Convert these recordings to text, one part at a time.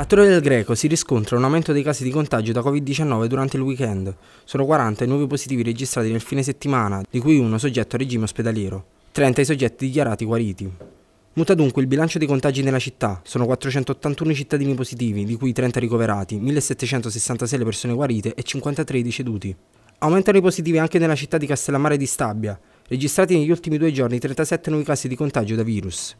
A Torre del Greco si riscontra un aumento dei casi di contagio da Covid-19 durante il weekend. Sono 40 i nuovi positivi registrati nel fine settimana, di cui uno soggetto a regime ospedaliero. 30 i soggetti dichiarati guariti. Muta dunque il bilancio dei contagi nella città. Sono 481 cittadini positivi, di cui 30 ricoverati, 1766 le persone guarite e 53 deceduti. Aumentano i positivi anche nella città di Castellammare di Stabia, registrati negli ultimi due giorni 37 nuovi casi di contagio da virus.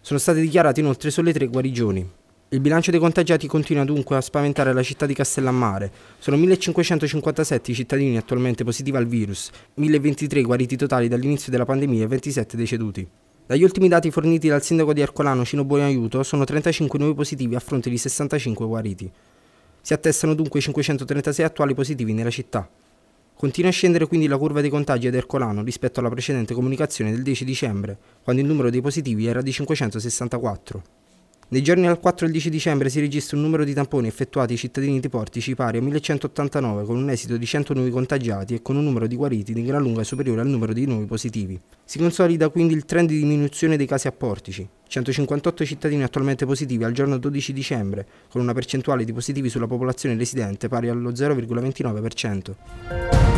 Sono state dichiarate inoltre solo tre guarigioni. Il bilancio dei contagiati continua dunque a spaventare la città di Castellammare. Sono 1557 i cittadini attualmente positivi al virus, 1023 guariti totali dall'inizio della pandemia e 27 deceduti. Dagli ultimi dati forniti dal sindaco di Arcolano Cino Buonaiuto sono 35 nuovi positivi a fronte di 65 guariti. Si attestano dunque 536 attuali positivi nella città. Continua a scendere quindi la curva dei contagi ad Ercolano rispetto alla precedente comunicazione del 10 dicembre, quando il numero dei positivi era di 564. Nei giorni dal 4 al 10 dicembre si registra un numero di tamponi effettuati ai cittadini di Portici pari a 1189 con un esito di 100 nuovi contagiati e con un numero di guariti di gran lunga superiore al numero di nuovi positivi. Si consolida quindi il trend di diminuzione dei casi a Portici. 158 cittadini attualmente positivi al giorno 12 dicembre, con una percentuale di positivi sulla popolazione residente pari allo 0,29%.